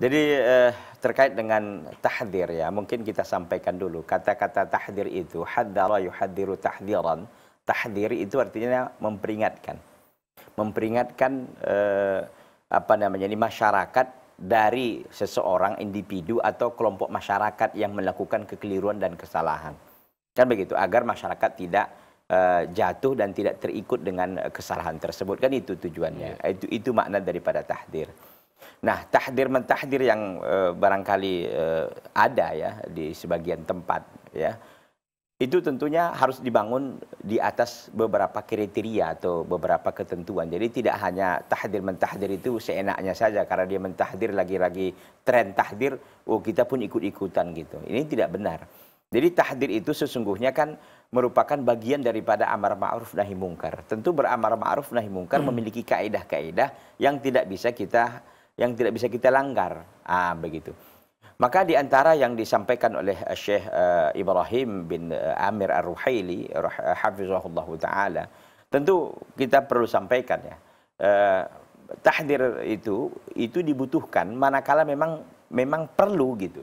Jadi eh, terkait dengan tahdir ya, mungkin kita sampaikan dulu kata-kata tahdir itu haddara yuhaddiru tahdiran. Tahdir itu artinya memperingatkan. Memperingatkan eh, apa namanya ini masyarakat dari seseorang individu atau kelompok masyarakat yang melakukan kekeliruan dan kesalahan. Kan begitu agar masyarakat tidak eh, jatuh dan tidak terikut dengan eh, kesalahan tersebut kan itu tujuannya. Ya. Itu itu makna daripada tahdir. Nah, tahdir mentahdir yang uh, barangkali uh, ada ya di sebagian tempat ya. Itu tentunya harus dibangun di atas beberapa kriteria atau beberapa ketentuan. Jadi tidak hanya tahdir mentahdir itu seenaknya saja karena dia mentahdir lagi-lagi tren tahdir, oh kita pun ikut-ikutan gitu. Ini tidak benar. Jadi tahdir itu sesungguhnya kan merupakan bagian daripada amar ma'ruf nahi mungkar. Tentu beramar ma'ruf nahi mungkar hmm. memiliki kaedah-kaedah yang tidak bisa kita yang tidak bisa kita langgar. Ah, begitu. Maka di antara yang disampaikan oleh eh, Syekh eh, Ibrahim bin eh, Amir Ar-Ruhaili, ta'ala, tentu kita perlu sampaikan ya. tahdir itu, itu dibutuhkan manakala memang memang perlu gitu.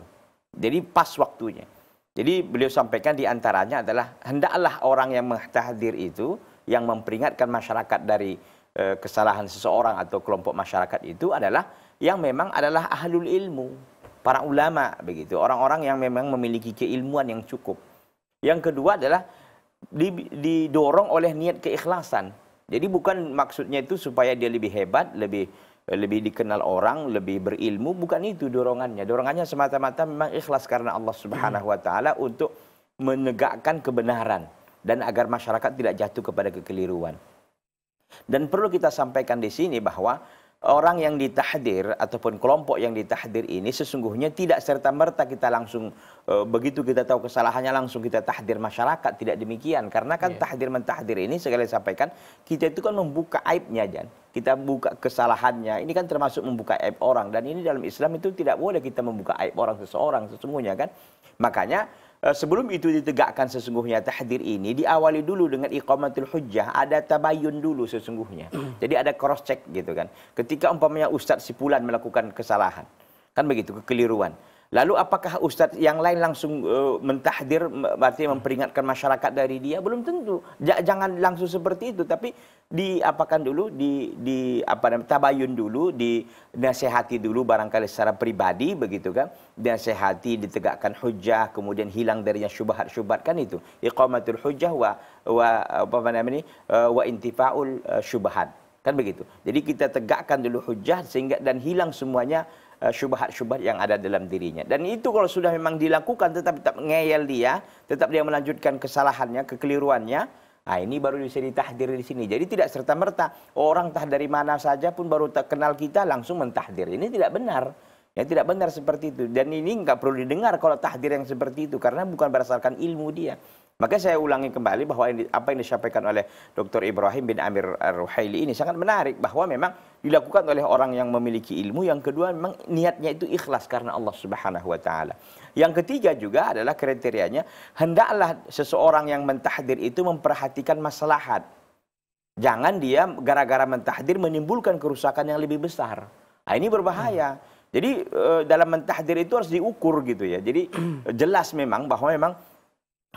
Jadi pas waktunya. Jadi beliau sampaikan di antaranya adalah hendaklah orang yang menghadir itu yang memperingatkan masyarakat dari kesalahan seseorang atau kelompok masyarakat itu adalah yang memang adalah ahlul ilmu, para ulama begitu, orang-orang yang memang memiliki keilmuan yang cukup. Yang kedua adalah didorong oleh niat keikhlasan. Jadi bukan maksudnya itu supaya dia lebih hebat, lebih lebih dikenal orang, lebih berilmu, bukan itu dorongannya. Dorongannya semata-mata memang ikhlas karena Allah Subhanahu wa taala untuk menegakkan kebenaran dan agar masyarakat tidak jatuh kepada kekeliruan. Dan perlu kita sampaikan di sini bahwa orang yang ditahdir ataupun kelompok yang ditahdir ini sesungguhnya tidak serta merta kita langsung e, begitu kita tahu kesalahannya langsung kita tahdir masyarakat tidak demikian karena kan yeah. tahdir mentahdir ini sekali sampaikan kita itu kan membuka aibnya dan kita buka kesalahannya ini kan termasuk membuka aib orang dan ini dalam Islam itu tidak boleh kita membuka aib orang seseorang sesungguhnya kan makanya Eh, sebelum itu ditegakkan sesungguhnya tahdir ini diawali dulu dengan iqamatul hujjah ada tabayun dulu sesungguhnya. Jadi ada cross check gitu kan. Ketika umpamanya Ustadz si fulan melakukan kesalahan. Kan begitu kekeliruan. Lalu apakah ustadz yang lain langsung uh, mentahdir berarti memperingatkan masyarakat dari dia? Belum tentu. J jangan langsung seperti itu, tapi diapakan dulu di di apa namanya tabayun dulu di nasihati dulu barangkali secara pribadi begitu kan nasihati ditegakkan hujah kemudian hilang darinya syubhat-syubhat kan itu iqamatul hujah wa wa apa namanya ini eh, wa intifaul eh, syubhat kan begitu jadi kita tegakkan dulu hujah sehingga dan hilang semuanya eh, syubhat-syubhat yang ada dalam dirinya. Dan itu kalau sudah memang dilakukan tetap tetap ngeyel dia, tetap dia melanjutkan kesalahannya, kekeliruannya, Nah ini baru bisa ditahdir di sini. Jadi tidak serta-merta oh, orang tah dari mana saja pun baru kenal kita langsung mentahdir. Ini tidak benar. Ya tidak benar seperti itu. Dan ini nggak perlu didengar kalau tahdir yang seperti itu. Karena bukan berdasarkan ilmu dia. Maka saya ulangi kembali bahwa apa yang disampaikan oleh Dr. Ibrahim bin Amir Ruhaili ini sangat menarik bahwa memang dilakukan oleh orang yang memiliki ilmu, yang kedua memang niatnya itu ikhlas karena Allah Subhanahu wa taala. Yang ketiga juga adalah kriterianya hendaklah seseorang yang mentahdir itu memperhatikan maslahat. Jangan dia gara-gara mentahdir menimbulkan kerusakan yang lebih besar. Nah, ini berbahaya. Jadi eh, dalam mentahdir itu harus diukur gitu ya. Jadi jelas memang bahwa memang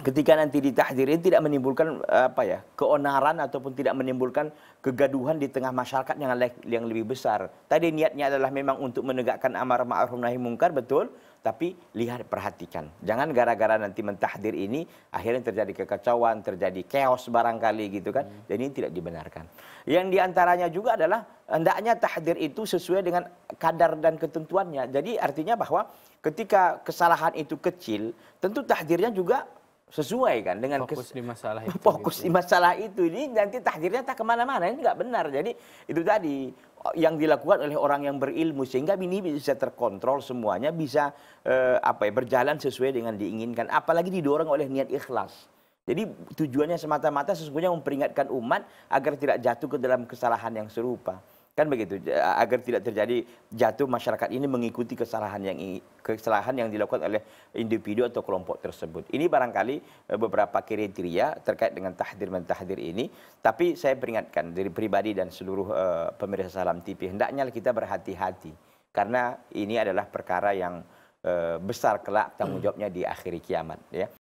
ketika nanti ditahdirin tidak menimbulkan eh, apa ya keonaran ataupun tidak menimbulkan kegaduhan di tengah masyarakat yang yang lebih besar. Tadi niatnya adalah memang untuk menegakkan amar ma'ruf nahi mungkar betul, tapi lihat perhatikan. Jangan gara-gara nanti mentahdir ini akhirnya terjadi kekacauan, terjadi chaos barangkali gitu kan. Hmm. Dan ini tidak dibenarkan. Yang diantaranya juga adalah hendaknya tahdir itu sesuai dengan kadar dan ketentuannya. Jadi artinya bahwa ketika kesalahan itu kecil, tentu tahdirnya juga sesuai kan dengan fokus di masalah itu fokus gitu. di masalah itu ini nanti takdirnya tak kemana-mana ini nggak benar jadi itu tadi yang dilakukan oleh orang yang berilmu sehingga ini bisa terkontrol semuanya bisa eh, apa ya berjalan sesuai dengan diinginkan apalagi didorong oleh niat ikhlas jadi tujuannya semata-mata sesungguhnya memperingatkan umat agar tidak jatuh ke dalam kesalahan yang serupa kan begitu agar tidak terjadi jatuh masyarakat ini mengikuti kesalahan yang kesalahan yang dilakukan oleh individu atau kelompok tersebut. Ini barangkali e, beberapa kriteria terkait dengan tahdir mentahdir ini, tapi saya peringatkan dari pribadi dan seluruh uh, pemirsa Salam TV hendaknya kita berhati-hati karena ini adalah perkara yang uh, besar kelak tanggung jawabnya di akhir kiamat ya.